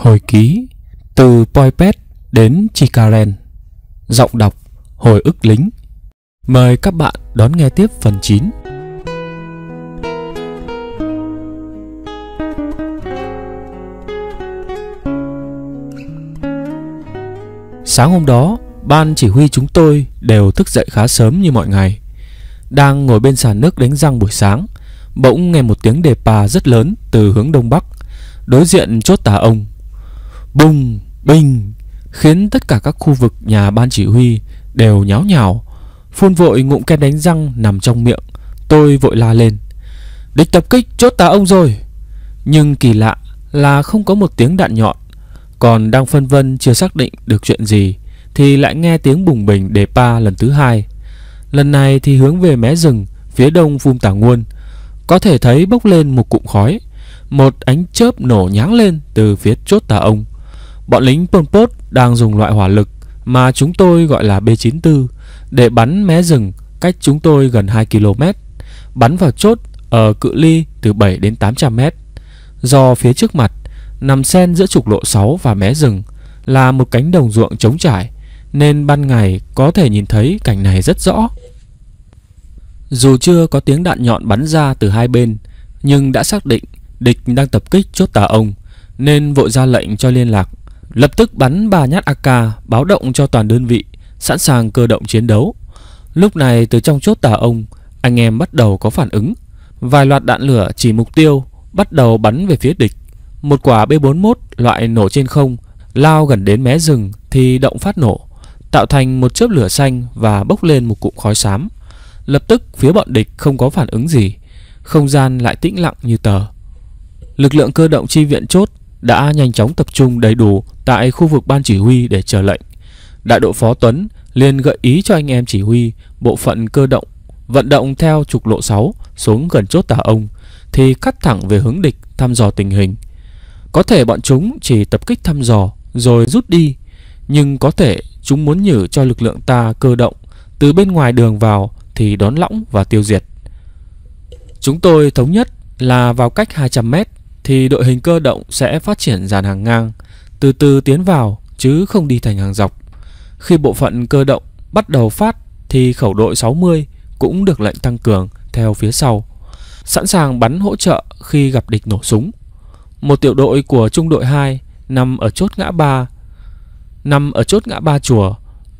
Hồi ký Từ Poipet đến Chikaren Giọng đọc Hồi ức lính Mời các bạn đón nghe tiếp phần 9 Sáng hôm đó, ban chỉ huy chúng tôi đều thức dậy khá sớm như mọi ngày. Đang ngồi bên sàn nước đánh răng buổi sáng, bỗng nghe một tiếng đề pa rất lớn từ hướng đông bắc. Đối diện chốt tà ông bùng, bình khiến tất cả các khu vực nhà ban chỉ huy đều nháo nhào. Phun vội ngụm kem đánh răng nằm trong miệng, tôi vội la lên. Địch tập kích chốt tà ông rồi. Nhưng kỳ lạ là không có một tiếng đạn nhọn, còn đang phân vân chưa xác định được chuyện gì thì lại nghe tiếng bùng bình đề pa lần thứ hai. Lần này thì hướng về mé rừng phía đông phum tả nguồn, có thể thấy bốc lên một cụm khói, một ánh chớp nổ nháng lên từ phía chốt tà ông. Bọn lính Pol Pot đang dùng loại hỏa lực mà chúng tôi gọi là B-94 để bắn mé rừng cách chúng tôi gần 2 km, bắn vào chốt ở cự ly từ 7 đến 800 m. Do phía trước mặt nằm xen giữa trục lộ 6 và mé rừng là một cánh đồng ruộng trống trải nên ban ngày có thể nhìn thấy cảnh này rất rõ. Dù chưa có tiếng đạn nhọn bắn ra từ hai bên, nhưng đã xác định địch đang tập kích chốt tà ông nên vội ra lệnh cho liên lạc Lập tức bắn ba nhát AK báo động cho toàn đơn vị, sẵn sàng cơ động chiến đấu. Lúc này từ trong chốt tà ông, anh em bắt đầu có phản ứng. Vài loạt đạn lửa chỉ mục tiêu, bắt đầu bắn về phía địch. Một quả B41 loại nổ trên không, lao gần đến mé rừng thì động phát nổ, tạo thành một chớp lửa xanh và bốc lên một cụm khói xám. Lập tức phía bọn địch không có phản ứng gì, không gian lại tĩnh lặng như tờ. Lực lượng cơ động chi viện chốt đã nhanh chóng tập trung đầy đủ tại khu vực ban chỉ huy để chờ lệnh. Đại đội phó Tuấn liền gợi ý cho anh em chỉ huy bộ phận cơ động vận động theo trục lộ 6 xuống gần chốt tà ông thì cắt thẳng về hướng địch thăm dò tình hình. Có thể bọn chúng chỉ tập kích thăm dò rồi rút đi, nhưng có thể chúng muốn nhử cho lực lượng ta cơ động từ bên ngoài đường vào thì đón lõng và tiêu diệt. Chúng tôi thống nhất là vào cách 200m thì đội hình cơ động sẽ phát triển dàn hàng ngang từ từ tiến vào chứ không đi thành hàng dọc. Khi bộ phận cơ động bắt đầu phát thì khẩu đội 60 cũng được lệnh tăng cường theo phía sau, sẵn sàng bắn hỗ trợ khi gặp địch nổ súng. Một tiểu đội của trung đội 2 nằm ở chốt ngã ba, nằm ở chốt ngã ba chùa,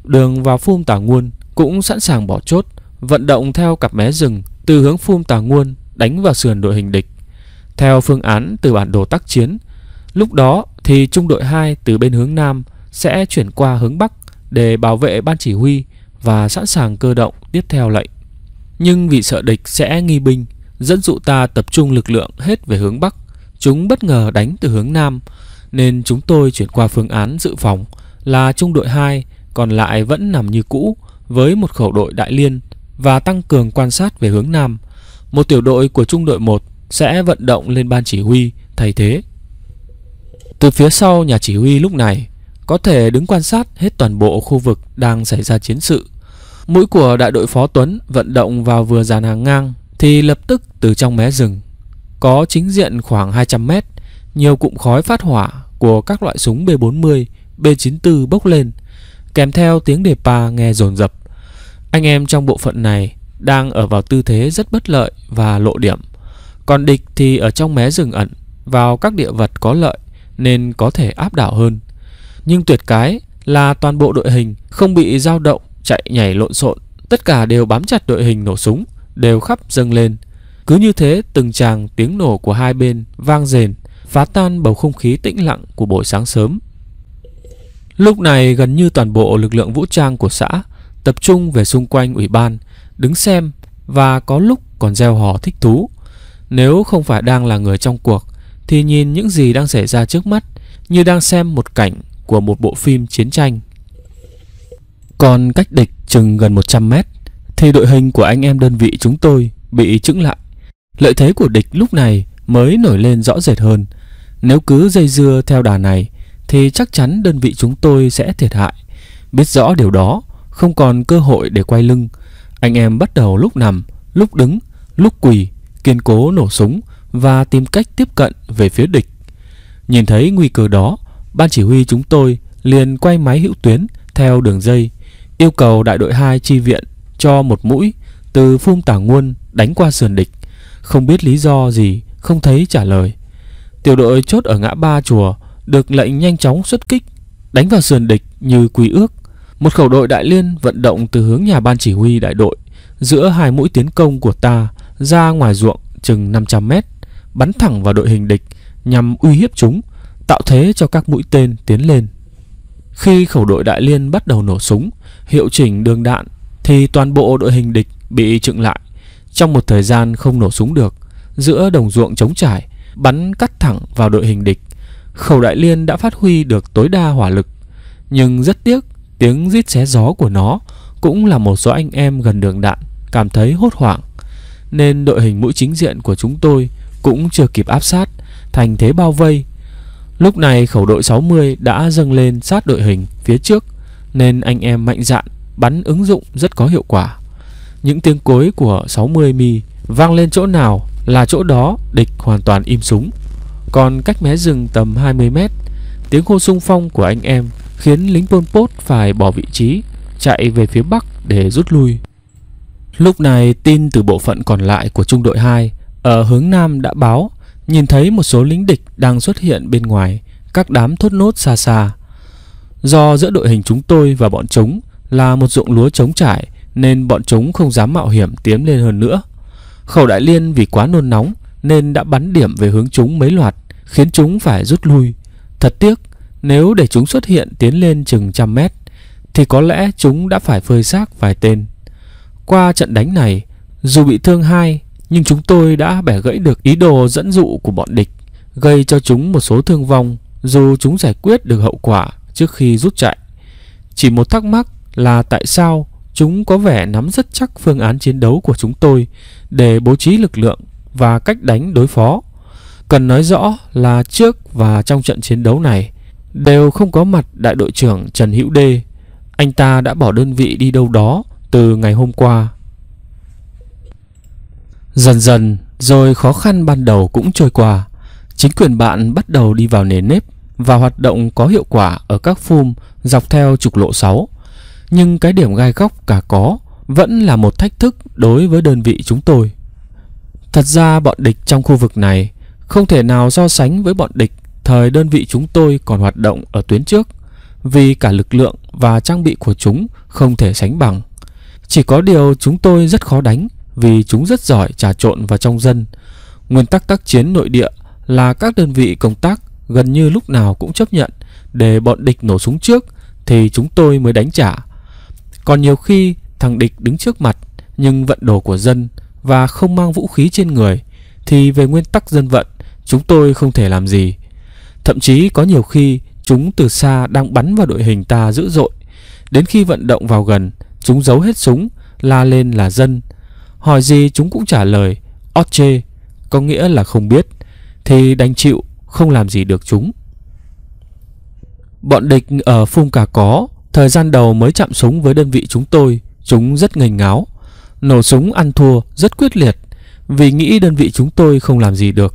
đường vào phum tả nguồn cũng sẵn sàng bỏ chốt, vận động theo cặp mé rừng từ hướng phum tà nguồn đánh vào sườn đội hình địch. Theo phương án từ bản đồ tác chiến Lúc đó thì trung đội 2 từ bên hướng Nam sẽ chuyển qua hướng Bắc để bảo vệ ban chỉ huy và sẵn sàng cơ động tiếp theo lệnh. Nhưng vì sợ địch sẽ nghi binh, dẫn dụ ta tập trung lực lượng hết về hướng Bắc, chúng bất ngờ đánh từ hướng Nam, nên chúng tôi chuyển qua phương án dự phòng là trung đội 2, còn lại vẫn nằm như cũ với một khẩu đội đại liên và tăng cường quan sát về hướng Nam. Một tiểu đội của trung đội 1 sẽ vận động lên ban chỉ huy thay thế từ phía sau nhà chỉ huy lúc này Có thể đứng quan sát hết toàn bộ khu vực đang xảy ra chiến sự Mũi của đại đội phó Tuấn vận động vào vừa dàn hàng ngang Thì lập tức từ trong mé rừng Có chính diện khoảng 200 mét Nhiều cụm khói phát hỏa của các loại súng B-40, B-94 bốc lên Kèm theo tiếng đề pa nghe rồn rập Anh em trong bộ phận này đang ở vào tư thế rất bất lợi và lộ điểm Còn địch thì ở trong mé rừng ẩn vào các địa vật có lợi nên có thể áp đảo hơn. Nhưng tuyệt cái là toàn bộ đội hình không bị dao động, chạy nhảy lộn xộn, tất cả đều bám chặt đội hình nổ súng, đều khắp dâng lên. Cứ như thế, từng tràng tiếng nổ của hai bên vang rền, phá tan bầu không khí tĩnh lặng của buổi sáng sớm. Lúc này gần như toàn bộ lực lượng vũ trang của xã tập trung về xung quanh ủy ban, đứng xem và có lúc còn gieo hò thích thú. Nếu không phải đang là người trong cuộc thì nhìn những gì đang xảy ra trước mắt như đang xem một cảnh của một bộ phim chiến tranh. Còn cách địch chừng gần 100 mét thì đội hình của anh em đơn vị chúng tôi bị chững lại. Lợi thế của địch lúc này mới nổi lên rõ rệt hơn. Nếu cứ dây dưa theo đà này thì chắc chắn đơn vị chúng tôi sẽ thiệt hại. Biết rõ điều đó, không còn cơ hội để quay lưng. Anh em bắt đầu lúc nằm, lúc đứng, lúc quỳ, kiên cố nổ súng, và tìm cách tiếp cận về phía địch. Nhìn thấy nguy cơ đó, ban chỉ huy chúng tôi liền quay máy hữu tuyến theo đường dây, yêu cầu đại đội 2 chi viện cho một mũi từ phung tả nguồn đánh qua sườn địch. Không biết lý do gì, không thấy trả lời. Tiểu đội chốt ở ngã ba chùa được lệnh nhanh chóng xuất kích, đánh vào sườn địch như quy ước. Một khẩu đội đại liên vận động từ hướng nhà ban chỉ huy đại đội giữa hai mũi tiến công của ta ra ngoài ruộng chừng 500 mét bắn thẳng vào đội hình địch nhằm uy hiếp chúng, tạo thế cho các mũi tên tiến lên. Khi khẩu đội đại liên bắt đầu nổ súng, hiệu chỉnh đường đạn thì toàn bộ đội hình địch bị chững lại. Trong một thời gian không nổ súng được, giữa đồng ruộng trống trải, bắn cắt thẳng vào đội hình địch. Khẩu đại liên đã phát huy được tối đa hỏa lực, nhưng rất tiếc tiếng rít xé gió của nó cũng là một số anh em gần đường đạn cảm thấy hốt hoảng nên đội hình mũi chính diện của chúng tôi cũng chưa kịp áp sát, thành thế bao vây. Lúc này khẩu đội 60 đã dâng lên sát đội hình phía trước, nên anh em mạnh dạn bắn ứng dụng rất có hiệu quả. Những tiếng cối của 60 mi vang lên chỗ nào là chỗ đó địch hoàn toàn im súng. Còn cách mé rừng tầm 20 mét, tiếng hô sung phong của anh em khiến lính Pol Pot phải bỏ vị trí, chạy về phía bắc để rút lui. Lúc này tin từ bộ phận còn lại của trung đội 2 ở hướng Nam đã báo Nhìn thấy một số lính địch đang xuất hiện bên ngoài Các đám thốt nốt xa xa Do giữa đội hình chúng tôi và bọn chúng Là một ruộng lúa trống trải Nên bọn chúng không dám mạo hiểm tiến lên hơn nữa Khẩu đại liên vì quá nôn nóng Nên đã bắn điểm về hướng chúng mấy loạt Khiến chúng phải rút lui Thật tiếc Nếu để chúng xuất hiện tiến lên chừng trăm mét Thì có lẽ chúng đã phải phơi xác vài tên Qua trận đánh này Dù bị thương hai nhưng chúng tôi đã bẻ gãy được ý đồ dẫn dụ của bọn địch, gây cho chúng một số thương vong dù chúng giải quyết được hậu quả trước khi rút chạy. Chỉ một thắc mắc là tại sao chúng có vẻ nắm rất chắc phương án chiến đấu của chúng tôi để bố trí lực lượng và cách đánh đối phó. Cần nói rõ là trước và trong trận chiến đấu này đều không có mặt đại đội trưởng Trần Hữu Đê. Anh ta đã bỏ đơn vị đi đâu đó từ ngày hôm qua Dần dần rồi khó khăn ban đầu cũng trôi qua Chính quyền bạn bắt đầu đi vào nề nếp Và hoạt động có hiệu quả ở các phum dọc theo trục lộ 6 Nhưng cái điểm gai góc cả có Vẫn là một thách thức đối với đơn vị chúng tôi Thật ra bọn địch trong khu vực này Không thể nào so sánh với bọn địch Thời đơn vị chúng tôi còn hoạt động ở tuyến trước Vì cả lực lượng và trang bị của chúng không thể sánh bằng Chỉ có điều chúng tôi rất khó đánh vì chúng rất giỏi trà trộn vào trong dân. Nguyên tắc tác chiến nội địa là các đơn vị công tác gần như lúc nào cũng chấp nhận để bọn địch nổ súng trước thì chúng tôi mới đánh trả. Còn nhiều khi thằng địch đứng trước mặt nhưng vận đồ của dân và không mang vũ khí trên người thì về nguyên tắc dân vận chúng tôi không thể làm gì. Thậm chí có nhiều khi chúng từ xa đang bắn vào đội hình ta dữ dội. Đến khi vận động vào gần, chúng giấu hết súng, la lên là dân Hỏi gì chúng cũng trả lời Otche Có nghĩa là không biết Thì đành chịu Không làm gì được chúng Bọn địch ở Phung Cà Có Thời gian đầu mới chạm súng với đơn vị chúng tôi Chúng rất ngành ngáo Nổ súng ăn thua rất quyết liệt Vì nghĩ đơn vị chúng tôi không làm gì được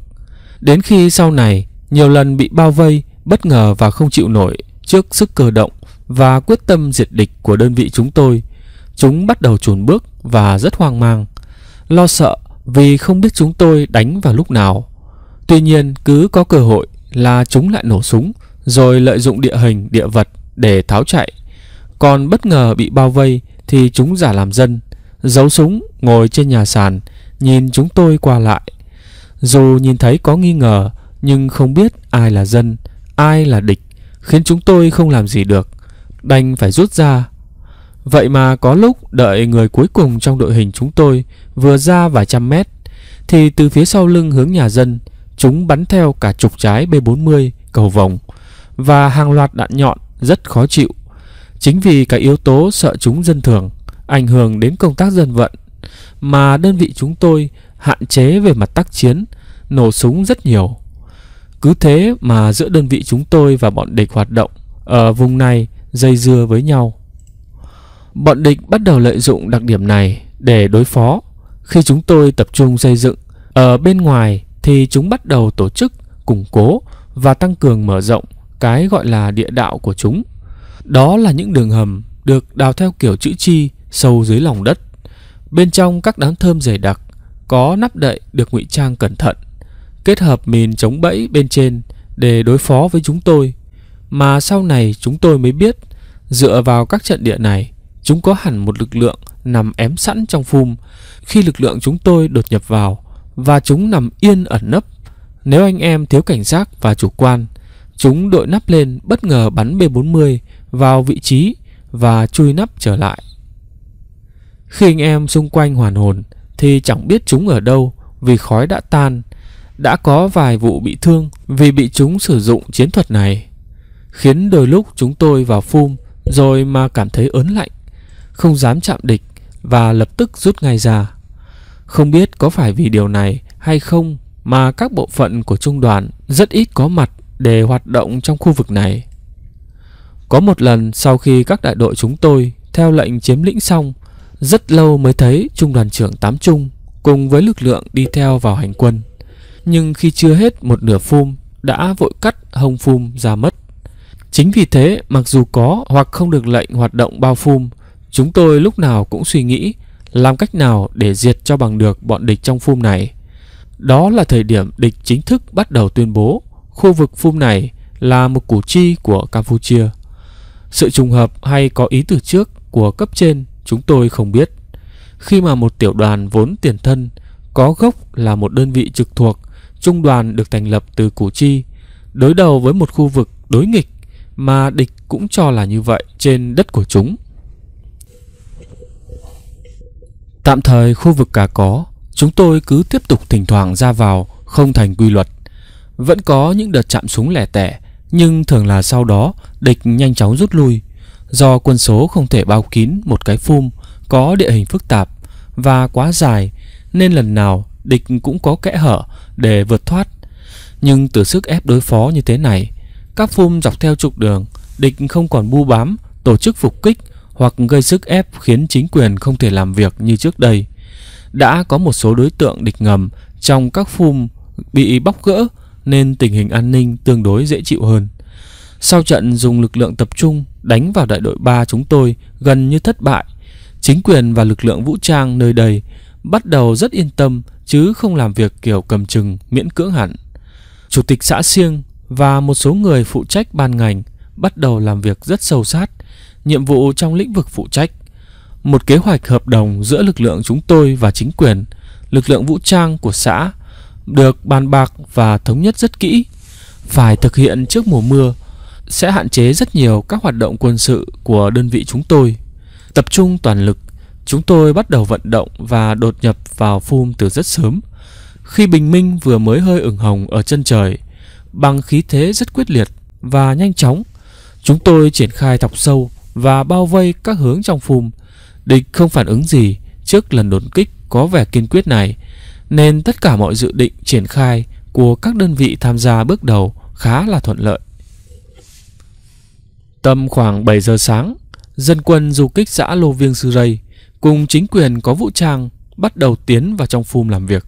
Đến khi sau này Nhiều lần bị bao vây Bất ngờ và không chịu nổi Trước sức cơ động và quyết tâm diệt địch của đơn vị chúng tôi Chúng bắt đầu chuồn bước và rất hoang mang lo sợ vì không biết chúng tôi đánh vào lúc nào. Tuy nhiên cứ có cơ hội là chúng lại nổ súng rồi lợi dụng địa hình, địa vật để tháo chạy. Còn bất ngờ bị bao vây thì chúng giả làm dân, giấu súng ngồi trên nhà sàn, nhìn chúng tôi qua lại. Dù nhìn thấy có nghi ngờ nhưng không biết ai là dân, ai là địch, khiến chúng tôi không làm gì được, đành phải rút ra Vậy mà có lúc đợi người cuối cùng trong đội hình chúng tôi vừa ra vài trăm mét thì từ phía sau lưng hướng nhà dân chúng bắn theo cả trục trái B40 cầu vòng và hàng loạt đạn nhọn rất khó chịu. Chính vì cái yếu tố sợ chúng dân thường ảnh hưởng đến công tác dân vận mà đơn vị chúng tôi hạn chế về mặt tác chiến, nổ súng rất nhiều. Cứ thế mà giữa đơn vị chúng tôi và bọn địch hoạt động ở vùng này dây dưa với nhau. Bọn địch bắt đầu lợi dụng đặc điểm này để đối phó. Khi chúng tôi tập trung xây dựng ở bên ngoài thì chúng bắt đầu tổ chức, củng cố và tăng cường mở rộng cái gọi là địa đạo của chúng. Đó là những đường hầm được đào theo kiểu chữ chi sâu dưới lòng đất. Bên trong các đám thơm dày đặc có nắp đậy được ngụy trang cẩn thận, kết hợp mìn chống bẫy bên trên để đối phó với chúng tôi. Mà sau này chúng tôi mới biết dựa vào các trận địa này Chúng có hẳn một lực lượng nằm ém sẵn trong phum khi lực lượng chúng tôi đột nhập vào và chúng nằm yên ẩn nấp. Nếu anh em thiếu cảnh giác và chủ quan, chúng đội nắp lên bất ngờ bắn B40 vào vị trí và chui nắp trở lại. Khi anh em xung quanh hoàn hồn thì chẳng biết chúng ở đâu vì khói đã tan. Đã có vài vụ bị thương vì bị chúng sử dụng chiến thuật này, khiến đôi lúc chúng tôi vào phum rồi mà cảm thấy ớn lạnh không dám chạm địch và lập tức rút ngay ra. Không biết có phải vì điều này hay không mà các bộ phận của trung đoàn rất ít có mặt để hoạt động trong khu vực này. Có một lần sau khi các đại đội chúng tôi theo lệnh chiếm lĩnh xong, rất lâu mới thấy trung đoàn trưởng Tám Trung cùng với lực lượng đi theo vào hành quân. Nhưng khi chưa hết một nửa phum đã vội cắt hông phum ra mất. Chính vì thế, mặc dù có hoặc không được lệnh hoạt động bao phum, Chúng tôi lúc nào cũng suy nghĩ làm cách nào để diệt cho bằng được bọn địch trong phum này. Đó là thời điểm địch chính thức bắt đầu tuyên bố khu vực phum này là một củ chi của Campuchia. Sự trùng hợp hay có ý từ trước của cấp trên chúng tôi không biết. Khi mà một tiểu đoàn vốn tiền thân có gốc là một đơn vị trực thuộc, trung đoàn được thành lập từ Củ Chi, đối đầu với một khu vực đối nghịch mà địch cũng cho là như vậy trên đất của chúng. Tạm thời khu vực cả có, chúng tôi cứ tiếp tục thỉnh thoảng ra vào, không thành quy luật. Vẫn có những đợt chạm súng lẻ tẻ, nhưng thường là sau đó địch nhanh chóng rút lui. Do quân số không thể bao kín một cái phum có địa hình phức tạp và quá dài, nên lần nào địch cũng có kẽ hở để vượt thoát. Nhưng từ sức ép đối phó như thế này, các phum dọc theo trục đường, địch không còn bu bám, tổ chức phục kích hoặc gây sức ép khiến chính quyền không thể làm việc như trước đây. Đã có một số đối tượng địch ngầm trong các phum bị bóc gỡ nên tình hình an ninh tương đối dễ chịu hơn. Sau trận dùng lực lượng tập trung đánh vào đại đội 3 chúng tôi gần như thất bại, chính quyền và lực lượng vũ trang nơi đây bắt đầu rất yên tâm chứ không làm việc kiểu cầm chừng miễn cưỡng hẳn. Chủ tịch xã Siêng và một số người phụ trách ban ngành bắt đầu làm việc rất sâu sát nhiệm vụ trong lĩnh vực phụ trách, một kế hoạch hợp đồng giữa lực lượng chúng tôi và chính quyền, lực lượng vũ trang của xã được bàn bạc và thống nhất rất kỹ, phải thực hiện trước mùa mưa sẽ hạn chế rất nhiều các hoạt động quân sự của đơn vị chúng tôi. Tập trung toàn lực, chúng tôi bắt đầu vận động và đột nhập vào phum từ rất sớm. Khi bình minh vừa mới hơi ửng hồng ở chân trời, bằng khí thế rất quyết liệt và nhanh chóng, chúng tôi triển khai thọc sâu và bao vây các hướng trong phùm. Địch không phản ứng gì trước lần đột kích có vẻ kiên quyết này, nên tất cả mọi dự định triển khai của các đơn vị tham gia bước đầu khá là thuận lợi. Tầm khoảng 7 giờ sáng, dân quân du kích xã Lô Viêng Sư Rây cùng chính quyền có vũ trang bắt đầu tiến vào trong phùm làm việc.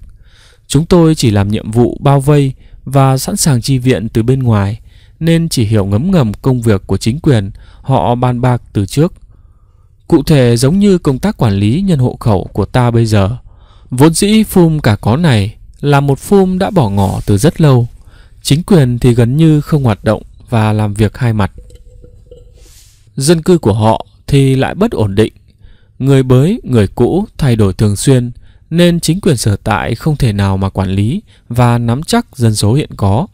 Chúng tôi chỉ làm nhiệm vụ bao vây và sẵn sàng chi viện từ bên ngoài nên chỉ hiểu ngấm ngầm công việc của chính quyền họ ban bạc từ trước. Cụ thể giống như công tác quản lý nhân hộ khẩu của ta bây giờ. Vốn dĩ phum cả có này là một phum đã bỏ ngỏ từ rất lâu. Chính quyền thì gần như không hoạt động và làm việc hai mặt. Dân cư của họ thì lại bất ổn định. Người mới, người cũ thay đổi thường xuyên nên chính quyền sở tại không thể nào mà quản lý và nắm chắc dân số hiện có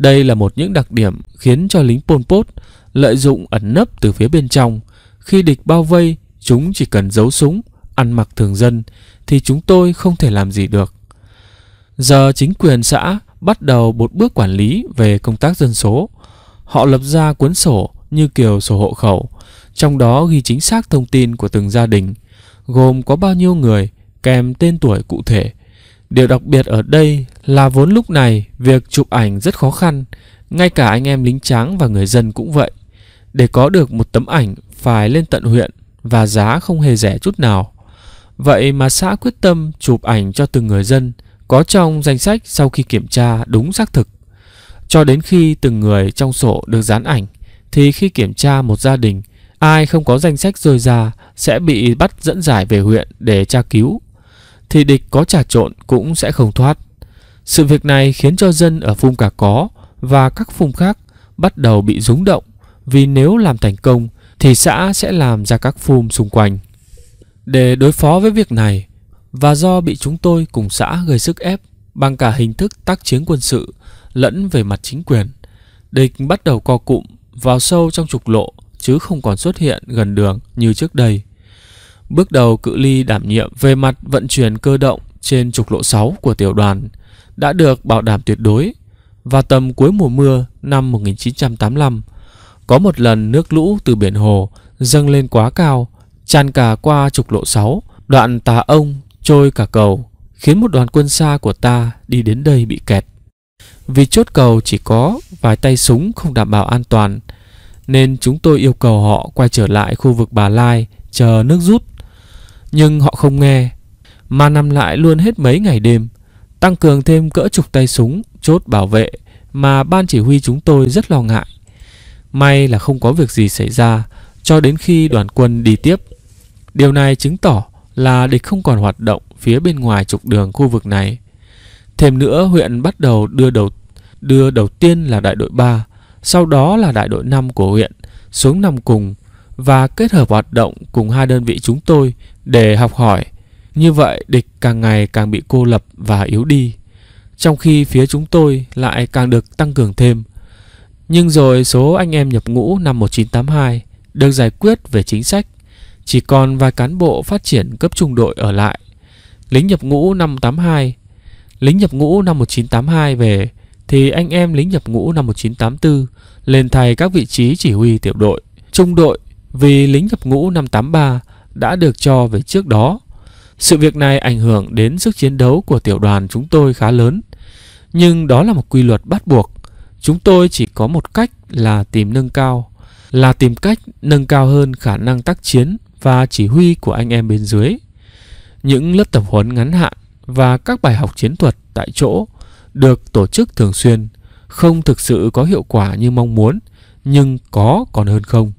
đây là một những đặc điểm khiến cho lính Pol Pot lợi dụng ẩn nấp từ phía bên trong. Khi địch bao vây, chúng chỉ cần giấu súng, ăn mặc thường dân thì chúng tôi không thể làm gì được. Giờ chính quyền xã bắt đầu một bước quản lý về công tác dân số. Họ lập ra cuốn sổ như kiểu sổ hộ khẩu, trong đó ghi chính xác thông tin của từng gia đình, gồm có bao nhiêu người, kèm tên tuổi cụ thể Điều đặc biệt ở đây là vốn lúc này việc chụp ảnh rất khó khăn, ngay cả anh em lính tráng và người dân cũng vậy. Để có được một tấm ảnh phải lên tận huyện và giá không hề rẻ chút nào. Vậy mà xã quyết tâm chụp ảnh cho từng người dân có trong danh sách sau khi kiểm tra đúng xác thực. Cho đến khi từng người trong sổ được dán ảnh thì khi kiểm tra một gia đình, ai không có danh sách rơi ra sẽ bị bắt dẫn giải về huyện để tra cứu thì địch có trà trộn cũng sẽ không thoát. Sự việc này khiến cho dân ở phung cả Có và các phung khác bắt đầu bị rúng động vì nếu làm thành công thì xã sẽ làm ra các Phung xung quanh. Để đối phó với việc này và do bị chúng tôi cùng xã gây sức ép bằng cả hình thức tác chiến quân sự lẫn về mặt chính quyền, địch bắt đầu co cụm vào sâu trong trục lộ chứ không còn xuất hiện gần đường như trước đây. Bước đầu cự ly đảm nhiệm về mặt vận chuyển cơ động trên trục lộ 6 của tiểu đoàn đã được bảo đảm tuyệt đối và tầm cuối mùa mưa năm 1985 có một lần nước lũ từ biển hồ dâng lên quá cao tràn cả qua trục lộ 6 đoạn tà ông trôi cả cầu khiến một đoàn quân xa của ta đi đến đây bị kẹt. Vì chốt cầu chỉ có vài tay súng không đảm bảo an toàn nên chúng tôi yêu cầu họ quay trở lại khu vực Bà Lai chờ nước rút nhưng họ không nghe. mà nằm lại luôn hết mấy ngày đêm, tăng cường thêm cỡ chục tay súng, chốt bảo vệ mà ban chỉ huy chúng tôi rất lo ngại. May là không có việc gì xảy ra cho đến khi đoàn quân đi tiếp. Điều này chứng tỏ là địch không còn hoạt động phía bên ngoài trục đường khu vực này. Thêm nữa, huyện bắt đầu đưa đầu đưa đầu tiên là đại đội 3, sau đó là đại đội 5 của huyện xuống nằm cùng và kết hợp hoạt động cùng hai đơn vị chúng tôi để học hỏi. Như vậy địch càng ngày càng bị cô lập và yếu đi, trong khi phía chúng tôi lại càng được tăng cường thêm. Nhưng rồi số anh em nhập ngũ năm 1982 được giải quyết về chính sách, chỉ còn vài cán bộ phát triển cấp trung đội ở lại. Lính nhập ngũ năm 82, lính nhập ngũ năm 1982 về thì anh em lính nhập ngũ năm 1984 lên thay các vị trí chỉ huy tiểu đội, trung đội vì lính nhập ngũ năm 83 đã được cho về trước đó. Sự việc này ảnh hưởng đến sức chiến đấu của tiểu đoàn chúng tôi khá lớn. Nhưng đó là một quy luật bắt buộc. Chúng tôi chỉ có một cách là tìm nâng cao, là tìm cách nâng cao hơn khả năng tác chiến và chỉ huy của anh em bên dưới. Những lớp tập huấn ngắn hạn và các bài học chiến thuật tại chỗ được tổ chức thường xuyên không thực sự có hiệu quả như mong muốn, nhưng có còn hơn không.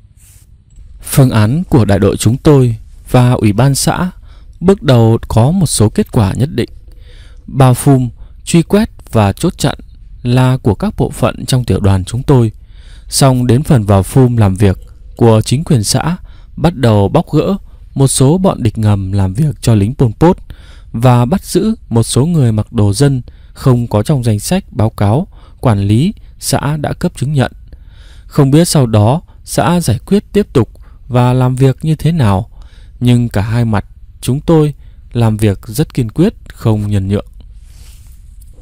Phương án của đại đội chúng tôi và ủy ban xã bước đầu có một số kết quả nhất định. Bao phum, truy quét và chốt chặn là của các bộ phận trong tiểu đoàn chúng tôi. Xong đến phần vào phum làm việc của chính quyền xã bắt đầu bóc gỡ một số bọn địch ngầm làm việc cho lính Pol Pot và bắt giữ một số người mặc đồ dân không có trong danh sách báo cáo quản lý xã đã cấp chứng nhận. Không biết sau đó xã giải quyết tiếp tục và làm việc như thế nào, nhưng cả hai mặt chúng tôi làm việc rất kiên quyết, không nhân nhượng.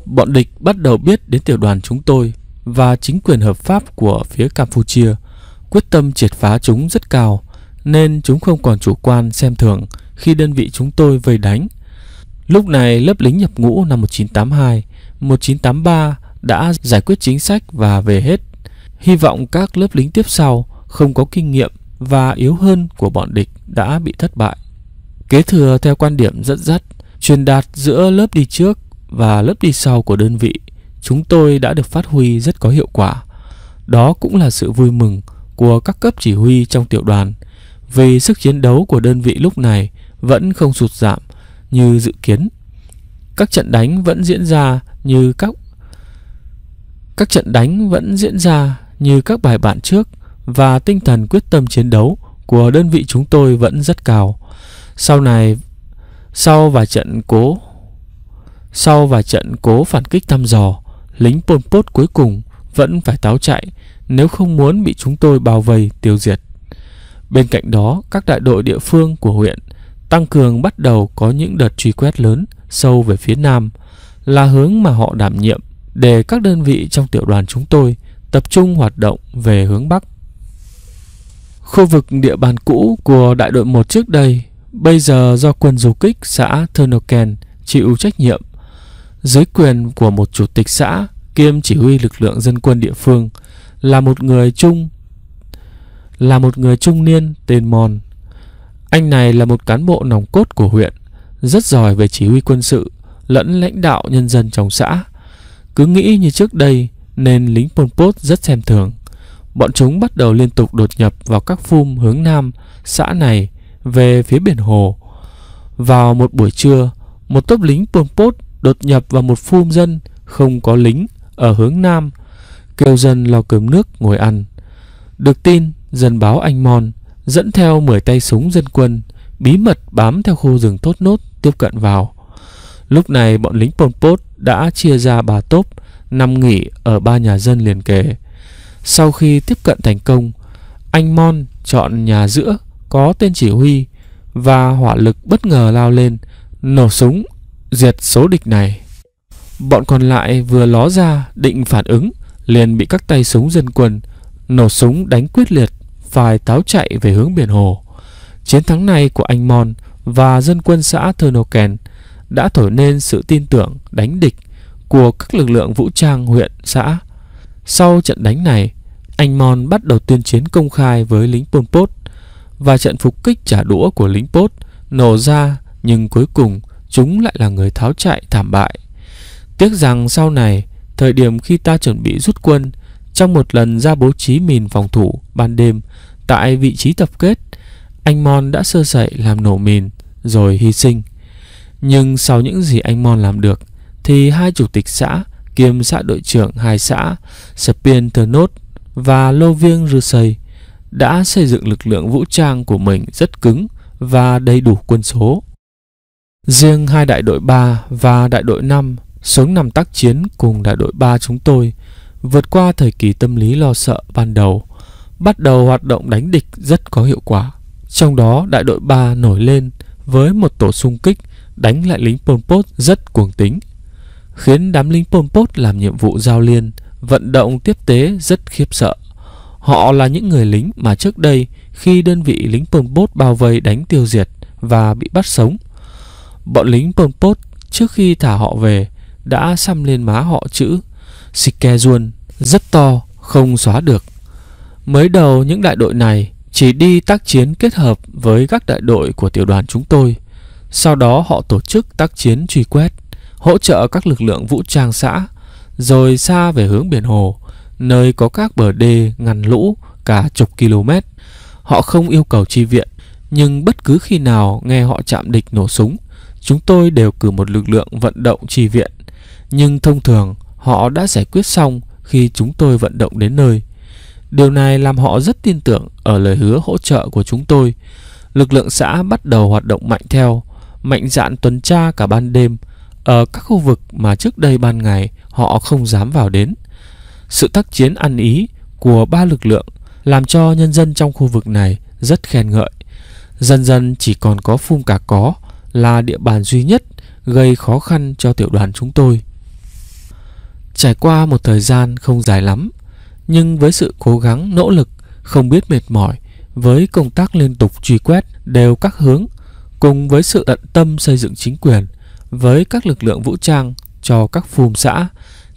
Bọn địch bắt đầu biết đến tiểu đoàn chúng tôi và chính quyền hợp pháp của phía Campuchia, quyết tâm triệt phá chúng rất cao, nên chúng không còn chủ quan xem thường khi đơn vị chúng tôi vây đánh. Lúc này lớp lính nhập ngũ năm 1982, 1983 đã giải quyết chính sách và về hết. Hy vọng các lớp lính tiếp sau không có kinh nghiệm và yếu hơn của bọn địch đã bị thất bại. Kế thừa theo quan điểm dẫn dắt, truyền đạt giữa lớp đi trước và lớp đi sau của đơn vị, chúng tôi đã được phát huy rất có hiệu quả. Đó cũng là sự vui mừng của các cấp chỉ huy trong tiểu đoàn vì sức chiến đấu của đơn vị lúc này vẫn không sụt giảm như dự kiến. Các trận đánh vẫn diễn ra như các các trận đánh vẫn diễn ra như các bài bản trước và tinh thần quyết tâm chiến đấu của đơn vị chúng tôi vẫn rất cao. Sau này sau và trận cố sau và trận cố phản kích thăm dò, lính Pol Pot cuối cùng vẫn phải táo chạy nếu không muốn bị chúng tôi bao vây tiêu diệt. Bên cạnh đó, các đại đội địa phương của huyện tăng cường bắt đầu có những đợt truy quét lớn sâu về phía nam là hướng mà họ đảm nhiệm để các đơn vị trong tiểu đoàn chúng tôi tập trung hoạt động về hướng bắc Khu vực địa bàn cũ của đại đội 1 trước đây bây giờ do quân du kích xã Thurnoken chịu trách nhiệm dưới quyền của một chủ tịch xã kiêm chỉ huy lực lượng dân quân địa phương là một người trung là một người trung niên tên Mon. Anh này là một cán bộ nòng cốt của huyện, rất giỏi về chỉ huy quân sự lẫn lãnh đạo nhân dân trong xã. Cứ nghĩ như trước đây nên lính Pol Pot rất xem thường bọn chúng bắt đầu liên tục đột nhập vào các phum hướng nam xã này về phía biển hồ. Vào một buổi trưa, một tốp lính Pol Pot đột nhập vào một phum dân không có lính ở hướng nam, kêu dân lo cơm nước ngồi ăn. Được tin, dân báo anh Mon dẫn theo 10 tay súng dân quân bí mật bám theo khu rừng thốt nốt tiếp cận vào. Lúc này bọn lính Pol Pot đã chia ra ba tốp nằm nghỉ ở ba nhà dân liền kề. Sau khi tiếp cận thành công, anh Mon chọn nhà giữa có tên chỉ huy và hỏa lực bất ngờ lao lên, nổ súng, diệt số địch này. Bọn còn lại vừa ló ra định phản ứng, liền bị các tay súng dân quân nổ súng đánh quyết liệt, phải táo chạy về hướng biển hồ. Chiến thắng này của anh Mon và dân quân xã Thurnoken đã thổi nên sự tin tưởng đánh địch của các lực lượng vũ trang huyện xã sau trận đánh này, anh Mon bắt đầu tuyên chiến công khai với lính Pol Pot và trận phục kích trả đũa của lính Pot nổ ra nhưng cuối cùng chúng lại là người tháo chạy thảm bại. Tiếc rằng sau này, thời điểm khi ta chuẩn bị rút quân, trong một lần ra bố trí mìn phòng thủ ban đêm tại vị trí tập kết, anh Mon đã sơ sẩy làm nổ mìn rồi hy sinh. Nhưng sau những gì anh Mon làm được thì hai chủ tịch xã kiêm xã đội trưởng hai xã Spien Thờ và Lô Viêng Rư Sầy đã xây dựng lực lượng vũ trang của mình rất cứng và đầy đủ quân số. Riêng hai đại đội 3 và đại đội 5 xuống nằm tác chiến cùng đại đội 3 chúng tôi vượt qua thời kỳ tâm lý lo sợ ban đầu, bắt đầu hoạt động đánh địch rất có hiệu quả. Trong đó đại đội 3 nổi lên với một tổ xung kích đánh lại lính Pol Pot rất cuồng tính khiến đám lính Pol Pot làm nhiệm vụ giao liên, vận động tiếp tế rất khiếp sợ. Họ là những người lính mà trước đây khi đơn vị lính Pol Pot bao vây đánh tiêu diệt và bị bắt sống. Bọn lính Pol Pot trước khi thả họ về đã xăm lên má họ chữ Sikejuan rất to, không xóa được. Mới đầu những đại đội này chỉ đi tác chiến kết hợp với các đại đội của tiểu đoàn chúng tôi. Sau đó họ tổ chức tác chiến truy quét hỗ trợ các lực lượng vũ trang xã, rồi xa về hướng biển hồ, nơi có các bờ đê ngăn lũ cả chục km. Họ không yêu cầu chi viện, nhưng bất cứ khi nào nghe họ chạm địch nổ súng, chúng tôi đều cử một lực lượng vận động chi viện. Nhưng thông thường, họ đã giải quyết xong khi chúng tôi vận động đến nơi. Điều này làm họ rất tin tưởng ở lời hứa hỗ trợ của chúng tôi. Lực lượng xã bắt đầu hoạt động mạnh theo, mạnh dạn tuần tra cả ban đêm – ở ờ, các khu vực mà trước đây ban ngày họ không dám vào đến. Sự tác chiến ăn ý của ba lực lượng làm cho nhân dân trong khu vực này rất khen ngợi. Dần dần chỉ còn có Phung Cả Có là địa bàn duy nhất gây khó khăn cho tiểu đoàn chúng tôi. Trải qua một thời gian không dài lắm, nhưng với sự cố gắng nỗ lực không biết mệt mỏi với công tác liên tục truy quét đều các hướng cùng với sự tận tâm xây dựng chính quyền – với các lực lượng vũ trang cho các phùm xã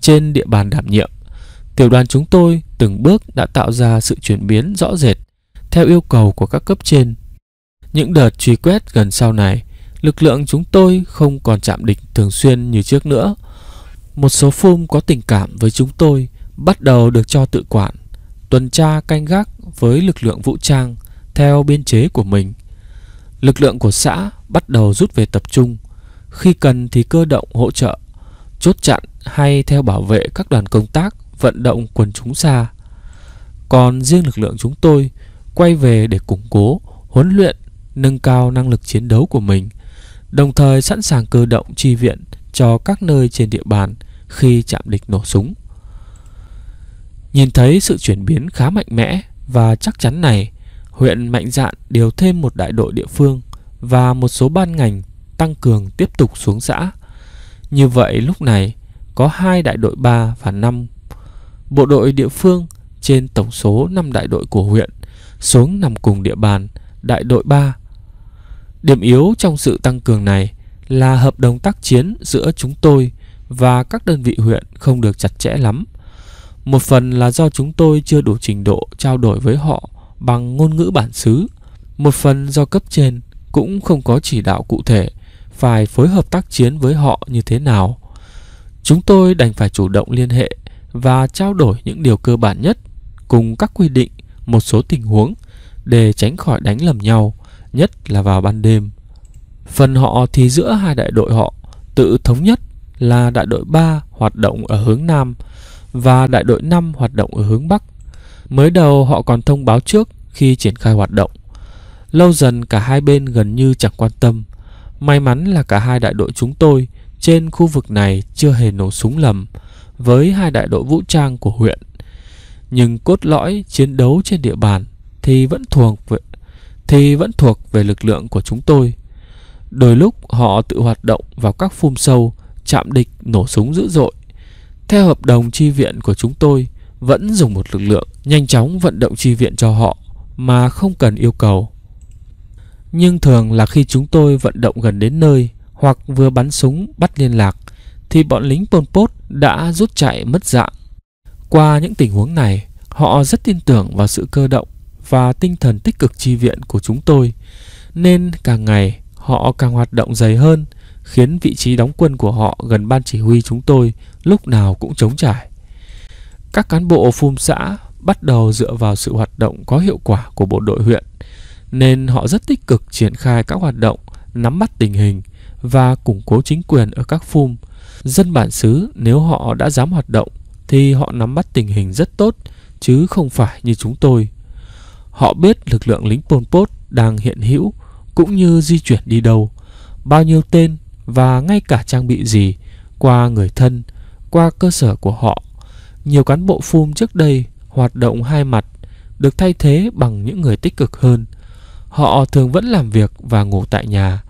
trên địa bàn đảm nhiệm. Tiểu đoàn chúng tôi từng bước đã tạo ra sự chuyển biến rõ rệt theo yêu cầu của các cấp trên. Những đợt truy quét gần sau này, lực lượng chúng tôi không còn chạm địch thường xuyên như trước nữa. Một số phum có tình cảm với chúng tôi bắt đầu được cho tự quản, tuần tra canh gác với lực lượng vũ trang theo biên chế của mình. Lực lượng của xã bắt đầu rút về tập trung khi cần thì cơ động hỗ trợ, chốt chặn hay theo bảo vệ các đoàn công tác vận động quần chúng xa. Còn riêng lực lượng chúng tôi quay về để củng cố, huấn luyện, nâng cao năng lực chiến đấu của mình, đồng thời sẵn sàng cơ động chi viện cho các nơi trên địa bàn khi chạm địch nổ súng. Nhìn thấy sự chuyển biến khá mạnh mẽ và chắc chắn này, huyện Mạnh Dạn điều thêm một đại đội địa phương và một số ban ngành tăng cường tiếp tục xuống xã. Như vậy lúc này có hai đại đội 3 và 5 bộ đội địa phương trên tổng số 5 đại đội của huyện xuống nằm cùng địa bàn đại đội 3. Điểm yếu trong sự tăng cường này là hợp đồng tác chiến giữa chúng tôi và các đơn vị huyện không được chặt chẽ lắm. Một phần là do chúng tôi chưa đủ trình độ trao đổi với họ bằng ngôn ngữ bản xứ, một phần do cấp trên cũng không có chỉ đạo cụ thể phải phối hợp tác chiến với họ như thế nào. Chúng tôi đành phải chủ động liên hệ và trao đổi những điều cơ bản nhất cùng các quy định một số tình huống để tránh khỏi đánh lầm nhau, nhất là vào ban đêm. Phần họ thì giữa hai đại đội họ tự thống nhất là đại đội 3 hoạt động ở hướng Nam và đại đội 5 hoạt động ở hướng Bắc. Mới đầu họ còn thông báo trước khi triển khai hoạt động. Lâu dần cả hai bên gần như chẳng quan tâm May mắn là cả hai đại đội chúng tôi trên khu vực này chưa hề nổ súng lầm với hai đại đội vũ trang của huyện. Nhưng cốt lõi chiến đấu trên địa bàn thì vẫn thuộc về, thì vẫn thuộc về lực lượng của chúng tôi. Đôi lúc họ tự hoạt động vào các phum sâu, chạm địch nổ súng dữ dội. Theo hợp đồng chi viện của chúng tôi, vẫn dùng một lực lượng nhanh chóng vận động chi viện cho họ mà không cần yêu cầu. Nhưng thường là khi chúng tôi vận động gần đến nơi hoặc vừa bắn súng bắt liên lạc thì bọn lính Pol Pot đã rút chạy mất dạng. Qua những tình huống này, họ rất tin tưởng vào sự cơ động và tinh thần tích cực chi viện của chúng tôi, nên càng ngày họ càng hoạt động dày hơn, khiến vị trí đóng quân của họ gần ban chỉ huy chúng tôi lúc nào cũng trống trải. Các cán bộ phun xã bắt đầu dựa vào sự hoạt động có hiệu quả của bộ đội huyện – nên họ rất tích cực triển khai các hoạt động nắm bắt tình hình và củng cố chính quyền ở các phum. Dân bản xứ nếu họ đã dám hoạt động thì họ nắm bắt tình hình rất tốt chứ không phải như chúng tôi. Họ biết lực lượng lính Pol Pot đang hiện hữu cũng như di chuyển đi đâu, bao nhiêu tên và ngay cả trang bị gì qua người thân, qua cơ sở của họ. Nhiều cán bộ phum trước đây hoạt động hai mặt được thay thế bằng những người tích cực hơn họ thường vẫn làm việc và ngủ tại nhà.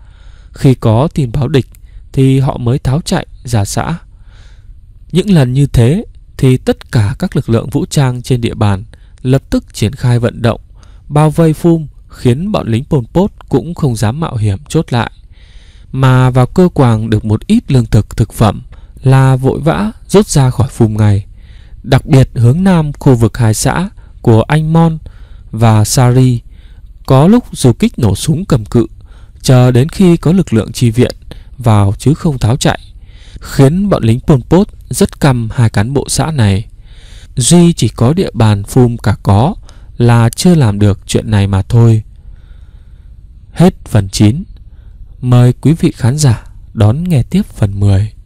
Khi có tin báo địch thì họ mới tháo chạy ra xã. Những lần như thế thì tất cả các lực lượng vũ trang trên địa bàn lập tức triển khai vận động, bao vây phum khiến bọn lính Pol Pot cũng không dám mạo hiểm chốt lại. Mà vào cơ quàng được một ít lương thực thực phẩm là vội vã rút ra khỏi phum ngay Đặc biệt hướng nam khu vực hai xã của Anh Mon và Sari – có lúc dù kích nổ súng cầm cự, chờ đến khi có lực lượng chi viện vào chứ không tháo chạy, khiến bọn lính Pol Pot rất căm hai cán bộ xã này. Duy chỉ có địa bàn phum cả có là chưa làm được chuyện này mà thôi. Hết phần 9. Mời quý vị khán giả đón nghe tiếp phần 10.